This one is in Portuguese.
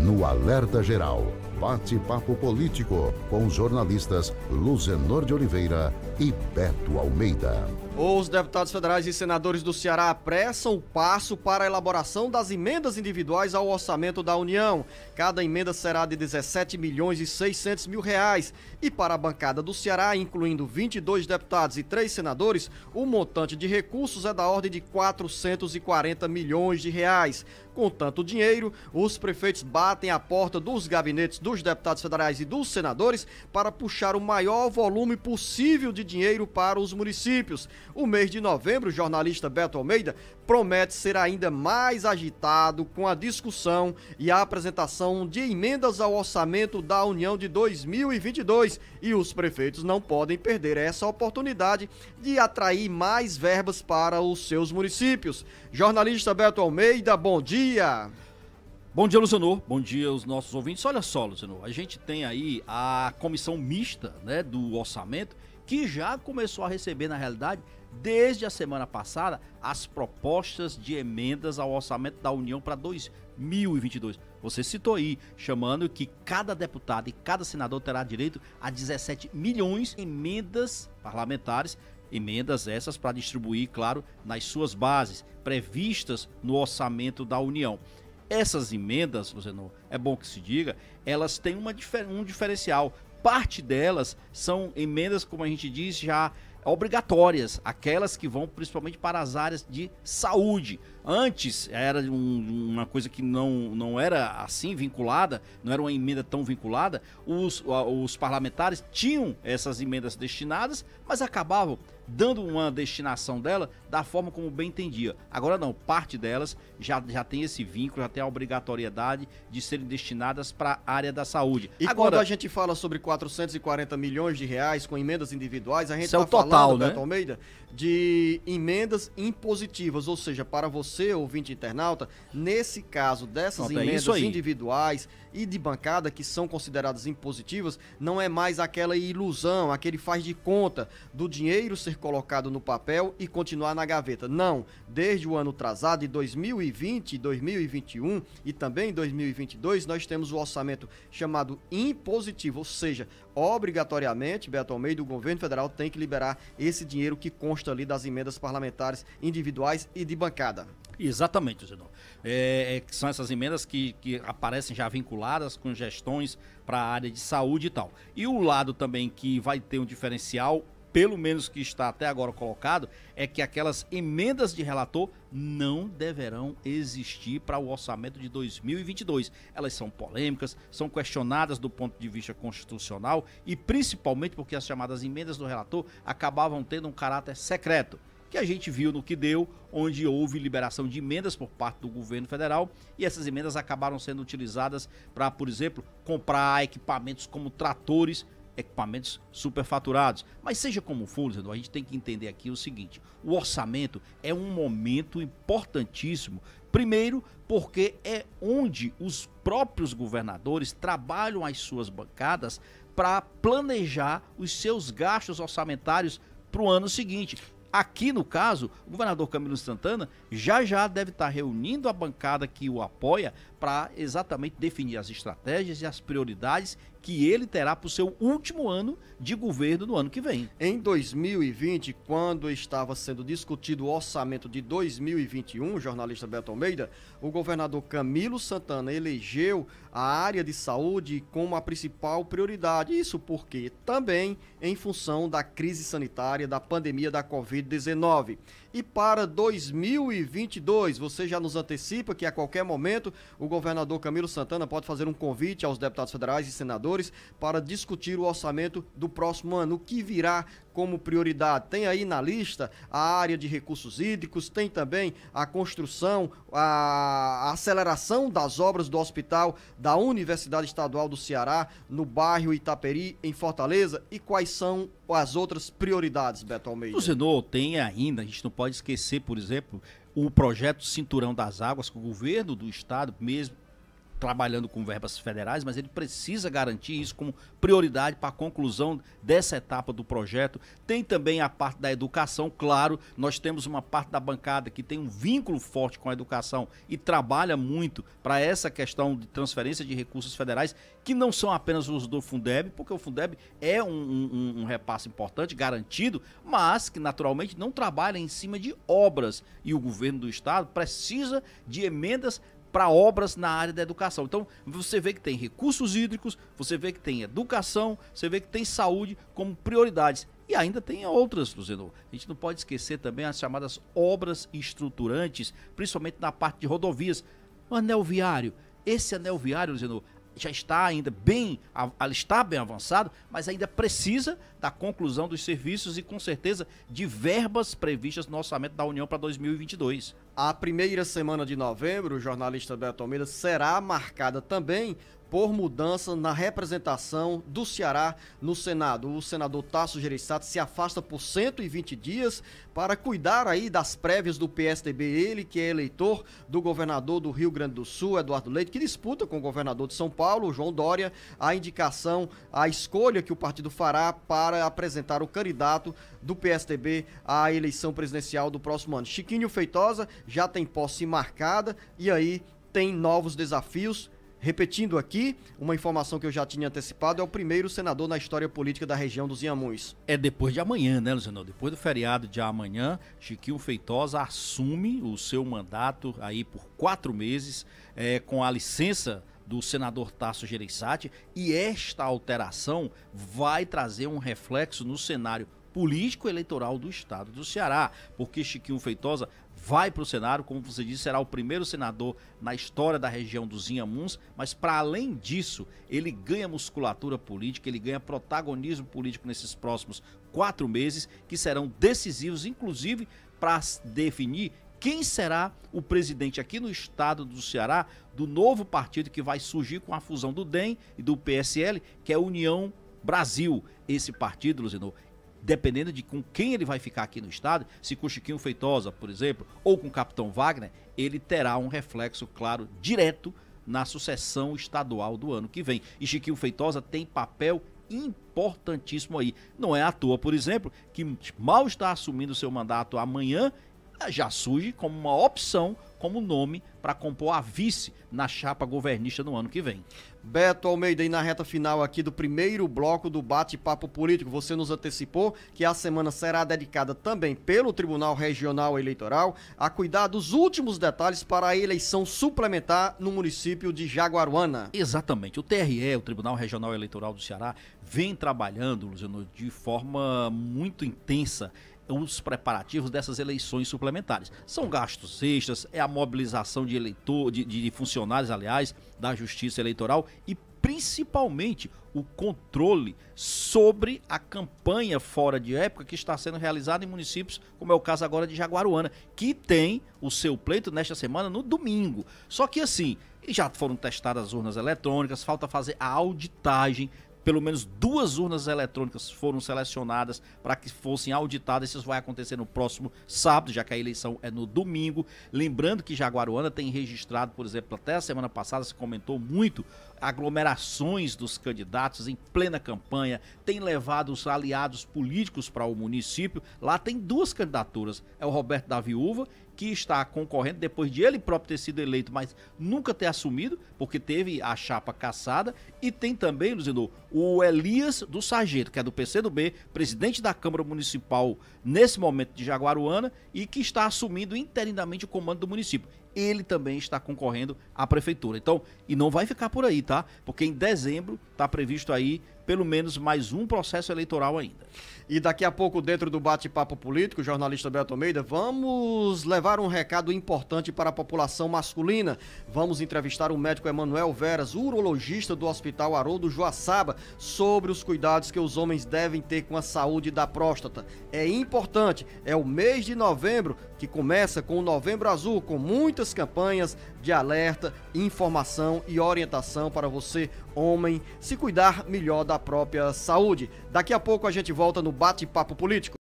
No Alerta Geral, bate-papo político com os jornalistas Luzenor de Oliveira e Beto Almeida. Os deputados federais e senadores do Ceará apressam o passo para a elaboração das emendas individuais ao orçamento da União. Cada emenda será de 17 milhões e 600 mil reais. E para a bancada do Ceará, incluindo 22 deputados e 3 senadores, o montante de recursos é da ordem de 440 milhões de reais. Com tanto dinheiro, os prefeitos batem a porta dos gabinetes dos deputados federais e dos senadores para puxar o maior volume possível de dinheiro para os municípios. O mês de novembro, o jornalista Beto Almeida promete ser ainda mais agitado com a discussão e a apresentação de emendas ao orçamento da União de 2022 e os prefeitos não podem perder essa oportunidade de atrair mais verbas para os seus municípios. Jornalista Beto Almeida, bom dia. Bom dia, Luciano. Bom dia aos nossos ouvintes. Olha só, Luciano, a gente tem aí a comissão mista, né, do orçamento, que já começou a receber na realidade desde a semana passada, as propostas de emendas ao orçamento da União para 2022. Você citou aí, chamando que cada deputado e cada senador terá direito a 17 milhões de emendas parlamentares emendas essas para distribuir, claro, nas suas bases previstas no orçamento da União. Essas emendas, você não é bom que se diga, elas têm uma, um diferencial. Parte delas são emendas, como a gente diz, já obrigatórias, aquelas que vão principalmente para as áreas de saúde. Antes era um, uma coisa que não, não era assim vinculada, não era uma emenda tão vinculada. Os, os parlamentares tinham essas emendas destinadas, mas acabavam dando uma destinação dela da forma como bem entendia. Agora não, parte delas já, já tem esse vínculo, já tem a obrigatoriedade de serem destinadas para a área da saúde. E Agora, quando a gente fala sobre 440 milhões de reais com emendas individuais, a gente está é tá falando, total, né? Beto Almeida, de emendas impositivas, ou seja, para você você, ouvinte internauta, nesse caso dessas Pronto, é emendas é individuais e de bancada que são consideradas impositivas, não é mais aquela ilusão, aquele faz de conta do dinheiro ser colocado no papel e continuar na gaveta. Não, desde o ano atrasado, de 2020, 2021 e também 2022, nós temos o orçamento chamado impositivo, ou seja, obrigatoriamente, Beto Almeida, o governo federal tem que liberar esse dinheiro que consta ali das emendas parlamentares individuais e de bancada. Exatamente, Zenão. É, é são essas emendas que, que aparecem já vinculadas com gestões para a área de saúde e tal. E o lado também que vai ter um diferencial pelo menos que está até agora colocado, é que aquelas emendas de relator não deverão existir para o orçamento de 2022. Elas são polêmicas, são questionadas do ponto de vista constitucional e principalmente porque as chamadas emendas do relator acabavam tendo um caráter secreto que a gente viu no que deu, onde houve liberação de emendas por parte do governo federal e essas emendas acabaram sendo utilizadas para, por exemplo, comprar equipamentos como tratores, equipamentos superfaturados. Mas seja como for, a gente tem que entender aqui o seguinte: o orçamento é um momento importantíssimo. Primeiro, porque é onde os próprios governadores trabalham as suas bancadas para planejar os seus gastos orçamentários para o ano seguinte. Aqui, no caso, o governador Camilo Santana já já deve estar reunindo a bancada que o apoia para exatamente definir as estratégias e as prioridades que ele terá para o seu último ano de governo no ano que vem. Em 2020, quando estava sendo discutido o orçamento de 2021, o jornalista Beto Almeida, o governador Camilo Santana elegeu a área de saúde como a principal prioridade. Isso porque também em função da crise sanitária da pandemia da Covid-19. E para 2022, você já nos antecipa que a qualquer momento o o governador Camilo Santana pode fazer um convite aos deputados federais e senadores para discutir o orçamento do próximo ano, o que virá como prioridade. Tem aí na lista a área de recursos hídricos, tem também a construção, a aceleração das obras do hospital da Universidade Estadual do Ceará, no bairro Itaperi, em Fortaleza, e quais são as outras prioridades, Beto Almeida? O Senhor tem ainda, a gente não pode esquecer, por exemplo, o projeto Cinturão das Águas, que o governo do estado, mesmo trabalhando com verbas federais, mas ele precisa garantir isso como prioridade para a conclusão dessa etapa do projeto. Tem também a parte da educação, claro, nós temos uma parte da bancada que tem um vínculo forte com a educação e trabalha muito para essa questão de transferência de recursos federais, que não são apenas os do Fundeb, porque o Fundeb é um, um, um repasse importante, garantido, mas que naturalmente não trabalha em cima de obras. E o governo do estado precisa de emendas para obras na área da educação. Então, você vê que tem recursos hídricos, você vê que tem educação, você vê que tem saúde como prioridades. E ainda tem outras, Luziano. A gente não pode esquecer também as chamadas obras estruturantes, principalmente na parte de rodovias. O anel viário. Esse anel viário, Luziano, já está ainda bem, está bem avançado mas ainda precisa da conclusão dos serviços e com certeza de verbas previstas no orçamento da União para 2022. A primeira semana de novembro, o jornalista Beto Almeida será marcada também por mudança na representação do Ceará no Senado. O senador Tasso Gereissati se afasta por 120 dias para cuidar aí das prévias do PSDB, ele que é eleitor do governador do Rio Grande do Sul, Eduardo Leite, que disputa com o governador de São Paulo, João Dória, a indicação, a escolha que o partido fará para apresentar o candidato do PSDB à eleição presidencial do próximo ano. Chiquinho Feitosa já tem posse marcada e aí tem novos desafios Repetindo aqui, uma informação que eu já tinha antecipado, é o primeiro senador na história política da região dos Inhamuns. É depois de amanhã, né, Luciano? Depois do feriado de amanhã, Chiquinho Feitosa assume o seu mandato aí por quatro meses, é, com a licença do senador Tasso Gereissati, e esta alteração vai trazer um reflexo no cenário político-eleitoral do estado do Ceará, porque Chiquinho Feitosa vai para o Senado, como você disse, será o primeiro senador na história da região dos Inhamuns, mas para além disso, ele ganha musculatura política, ele ganha protagonismo político nesses próximos quatro meses, que serão decisivos, inclusive, para definir quem será o presidente aqui no estado do Ceará do novo partido que vai surgir com a fusão do DEM e do PSL, que é a União Brasil. Esse partido, Luzinor, dependendo de com quem ele vai ficar aqui no estado, se com Chiquinho Feitosa, por exemplo, ou com o Capitão Wagner, ele terá um reflexo, claro, direto na sucessão estadual do ano que vem. E Chiquinho Feitosa tem papel importantíssimo aí. Não é à toa, por exemplo, que mal está assumindo seu mandato amanhã, já surge como uma opção como nome para compor a vice na chapa governista no ano que vem. Beto Almeida, e na reta final aqui do primeiro bloco do bate-papo político, você nos antecipou que a semana será dedicada também pelo Tribunal Regional Eleitoral a cuidar dos últimos detalhes para a eleição suplementar no município de Jaguaruana. Exatamente. O TRE, o Tribunal Regional Eleitoral do Ceará, vem trabalhando, Luciano, de forma muito intensa os preparativos dessas eleições suplementares. São gastos extras, é a mobilização de eleitor, de, de funcionários, aliás, da Justiça Eleitoral e principalmente o controle sobre a campanha fora de época que está sendo realizada em municípios, como é o caso agora de Jaguaruana, que tem o seu pleito nesta semana no domingo. Só que assim, já foram testadas as urnas eletrônicas, falta fazer a auditagem pelo menos duas urnas eletrônicas foram selecionadas para que fossem auditadas. Isso vai acontecer no próximo sábado, já que a eleição é no domingo. Lembrando que Jaguaruana tem registrado, por exemplo, até a semana passada se comentou muito aglomerações dos candidatos em plena campanha, tem levado os aliados políticos para o município. Lá tem duas candidaturas, é o Roberto da Viúva que está concorrendo depois de ele próprio ter sido eleito, mas nunca ter assumido, porque teve a chapa caçada. E tem também, Luzinor, o Elias do Sargento, que é do PCdoB, presidente da Câmara Municipal nesse momento de Jaguaruana e que está assumindo interinamente o comando do município ele também está concorrendo à prefeitura. Então, e não vai ficar por aí, tá? Porque em dezembro está previsto aí pelo menos mais um processo eleitoral ainda. E daqui a pouco, dentro do bate-papo político, jornalista Beto Almeida, vamos levar um recado importante para a população masculina. Vamos entrevistar o médico Emanuel Veras, urologista do Hospital Haroldo Joaçaba, sobre os cuidados que os homens devem ter com a saúde da próstata. É importante, é o mês de novembro que começa com o Novembro Azul, com muitas campanhas de alerta, informação e orientação para você, homem, se cuidar melhor da própria saúde. Daqui a pouco a gente volta no Bate-Papo Político.